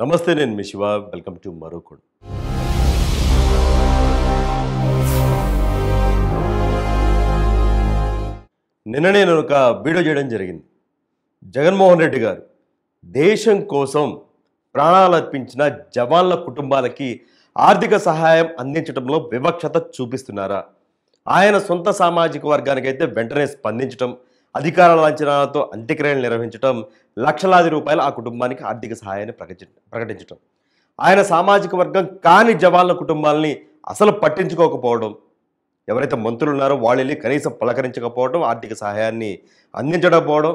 నమస్తే నేను మీ శివ వెల్కమ్ టు మరోకుడు నిన్న నేను ఒక వీడియో చేయడం జరిగింది జగన్మోహన్ రెడ్డి గారు దేశం కోసం ప్రాణాలు అర్పించిన జవాన్ల కుటుంబాలకి ఆర్థిక సహాయం అందించడంలో వివక్షత చూపిస్తున్నారా ఆయన సొంత సామాజిక వర్గానికైతే వెంటనే స్పందించడం అధికార లాంఛనాలతో అంత్యక్రియలు నిర్వహించడం లక్షలాది రూపాయలు ఆ కుటుంబానికి ఆర్థిక సహాయాన్ని ప్రకటించడం ఆయన సామాజిక వర్గం కాని జవాన్ల కుటుంబాలని అసలు పట్టించుకోకపోవడం ఎవరైతే మంత్రులు ఉన్నారో వెళ్ళి కనీసం పలకరించకపోవడం ఆర్థిక సహాయాన్ని అందించకపోవడం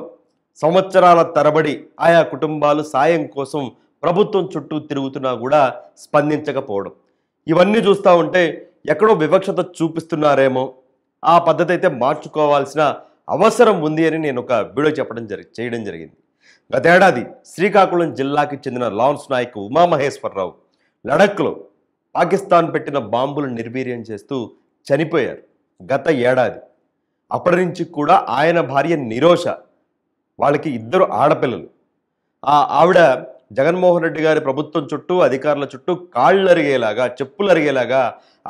సంవత్సరాల తరబడి ఆయా కుటుంబాలు సాయం కోసం ప్రభుత్వం చుట్టూ తిరుగుతున్నా కూడా స్పందించకపోవడం ఇవన్నీ చూస్తూ ఉంటే ఎక్కడో వివక్షత చూపిస్తున్నారేమో ఆ పద్ధతి అయితే మార్చుకోవాల్సిన అవసరం ఉంది అని నేను ఒక వీడియో చెప్పడం జరి చేయడం జరిగింది గతేడాది శ్రీకాకుళం జిల్లాకి చెందిన లాన్స్ నాయక్ ఉమామహేశ్వరరావు లడఖ్లో పాకిస్తాన్ పెట్టిన బాంబులు నిర్వీర్యం చేస్తూ చనిపోయారు గత ఏడాది అప్పటి నుంచి కూడా ఆయన భార్య నిరోష వాళ్ళకి ఇద్దరు ఆడపిల్లలు ఆ ఆవిడ జగన్మోహన్ రెడ్డి గారి ప్రభుత్వం చుట్టూ అధికారుల చుట్టూ కాళ్ళు అరిగేలాగా చెప్పులు అరిగేలాగా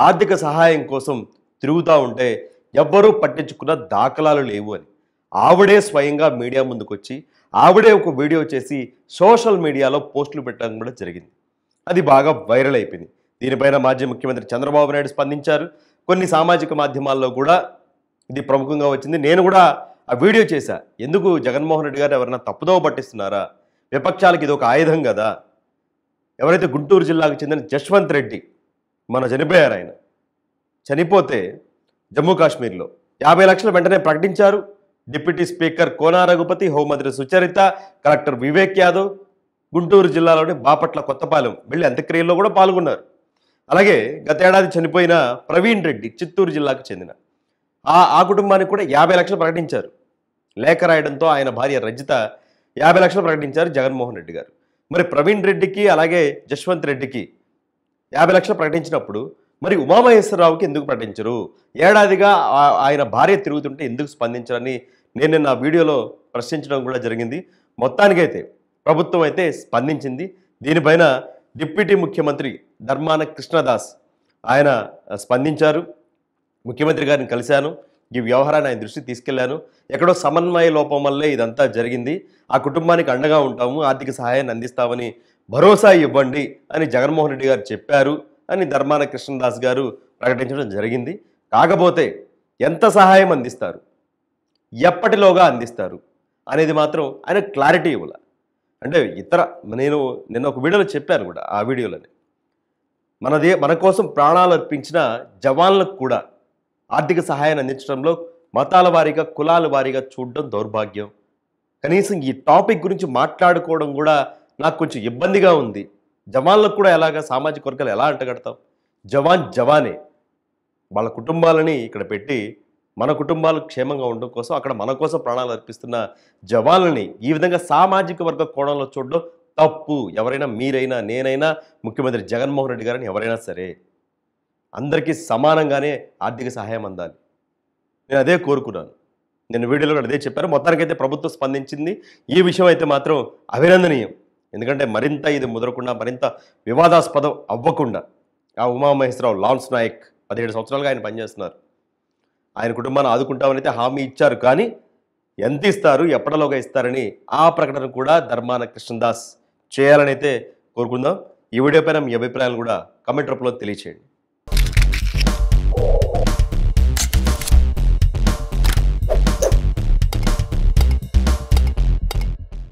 ఆర్థిక సహాయం కోసం తిరుగుతూ ఉంటే ఎవ్వరూ పట్టించుకున్న దాఖలాలు లేవు అని ఆవిడే స్వయంగా మీడియా ముందుకొచ్చి ఆవిడే ఒక వీడియో చేసి సోషల్ మీడియాలో పోస్టులు పెట్టడం కూడా జరిగింది అది బాగా వైరల్ అయిపోయింది దీనిపైన మాజీ ముఖ్యమంత్రి చంద్రబాబు నాయుడు స్పందించారు కొన్ని సామాజిక మాధ్యమాల్లో కూడా ఇది ప్రముఖంగా వచ్చింది నేను కూడా ఆ వీడియో చేశా ఎందుకు జగన్మోహన్ రెడ్డి గారు ఎవరైనా తప్పుదోవ పట్టిస్తున్నారా విపక్షాలకు ఇది ఒక ఆయుధం కదా ఎవరైతే గుంటూరు జిల్లాకు చెందిన జశ్వంత్ రెడ్డి మన చనిపోయారు ఆయన చనిపోతే జమ్మూ కాశ్మీర్లో యాభై లక్షలు వెంటనే ప్రకటించారు డిప్యూటీ స్పీకర్ కోనా రఘుపతి హోంమంత్రి సుచరిత కలెక్టర్ వివేక్ యాదవ్ గుంటూరు జిల్లాలోని బాపట్ల కొత్తపాలెం వెళ్ళి అంత్యక్రియల్లో కూడా పాల్గొన్నారు అలాగే గతేడాది చనిపోయిన ప్రవీణ్ రెడ్డి చిత్తూరు జిల్లాకు చెందిన ఆ ఆ కుటుంబానికి కూడా యాభై లక్షలు ప్రకటించారు లేఖ రాయడంతో ఆయన భార్య రజిత యాభై లక్షలు ప్రకటించారు జగన్మోహన్ రెడ్డి గారు మరి ప్రవీణ్ రెడ్డికి అలాగే జశ్వంత్ రెడ్డికి యాభై లక్షలు ప్రకటించినప్పుడు మరి ఉమామహేశ్వరరావుకి ఎందుకు ప్రకటించరు ఏడాదిగా ఆయన భార్య తిరుగుతుంటే ఎందుకు స్పందించరని నేను నా వీడియోలో ప్రశ్నించడం కూడా జరిగింది మొత్తానికైతే ప్రభుత్వం అయితే స్పందించింది దీనిపైన డిప్యూటీ ముఖ్యమంత్రి ధర్మాన కృష్ణదాస్ ఆయన స్పందించారు ముఖ్యమంత్రి గారిని కలిశాను ఈ వ్యవహారాన్ని ఆయన దృష్టికి తీసుకెళ్లాను ఎక్కడో సమన్వయ లోపం వల్లే ఇదంతా జరిగింది ఆ కుటుంబానికి అండగా ఉంటాము ఆర్థిక సహాయాన్ని అందిస్తామని భరోసా ఇవ్వండి అని జగన్మోహన్ రెడ్డి గారు చెప్పారు అని ధర్మాన కృష్ణదాస్ గారు ప్రకటించడం జరిగింది కాకపోతే ఎంత సహాయం అందిస్తారు ఎప్పటిలోగా అందిస్తారు అనేది మాత్రం ఆయన క్లారిటీ ఇవ్వాల అంటే ఇతర నేను నిన్న ఒక వీడియోలో చెప్పాను కూడా ఆ వీడియోలని మనదే మన కోసం ప్రాణాలు అర్పించిన జవాన్లకు కూడా ఆర్థిక సహాయాన్ని అందించడంలో మతాల వారీగా కులాల వారీగా చూడడం దౌర్భాగ్యం కనీసం ఈ టాపిక్ గురించి మాట్లాడుకోవడం కూడా నాకు కొంచెం ఇబ్బందిగా ఉంది జవాన్లకు కూడా ఎలాగా సామాజిక వర్గాలు ఎలా అంటగడతాం జవాన్ జవానే వాళ్ళ కుటుంబాలని ఇక్కడ పెట్టి మన కుటుంబాలు క్షేమంగా ఉండడం కోసం అక్కడ మన కోసం ప్రాణాలు అర్పిస్తున్న జవాన్లని ఈ విధంగా సామాజిక వర్గ కోణంలో చూడడం తప్పు ఎవరైనా మీరైనా నేనైనా ముఖ్యమంత్రి జగన్మోహన్ రెడ్డి గారిని ఎవరైనా సరే అందరికీ సమానంగానే ఆర్థిక సహాయం అందాలి నేను అదే కోరుకున్నాను నేను వీడియోలో కూడా అదే చెప్పారు మొత్తానికైతే ప్రభుత్వం స్పందించింది ఈ విషయం అయితే మాత్రం అభినందనీయం ఎందుకంటే మరింత ఇది ముదరకుండా మరింత వివాదాస్పదం అవ్వకుండా ఆ ఉమామహేశ్వరరావు లాన్స్ నాయక్ పదిహేడు సంవత్సరాలుగా ఆయన పనిచేస్తున్నారు ఆయన కుటుంబాన్ని ఆదుకుంటామని అయితే హామీ ఇచ్చారు కానీ ఎంత ఇస్తారు ఎప్పటిలోగా ఇస్తారని ఆ ప్రకటన కూడా ధర్మాన కృష్ణదాస్ చేయాలని అయితే కోరుకుందాం ఈ వీడియోపై మీ అభిప్రాయాలు కూడా కమెంట్ రూపంలో తెలియచేయండి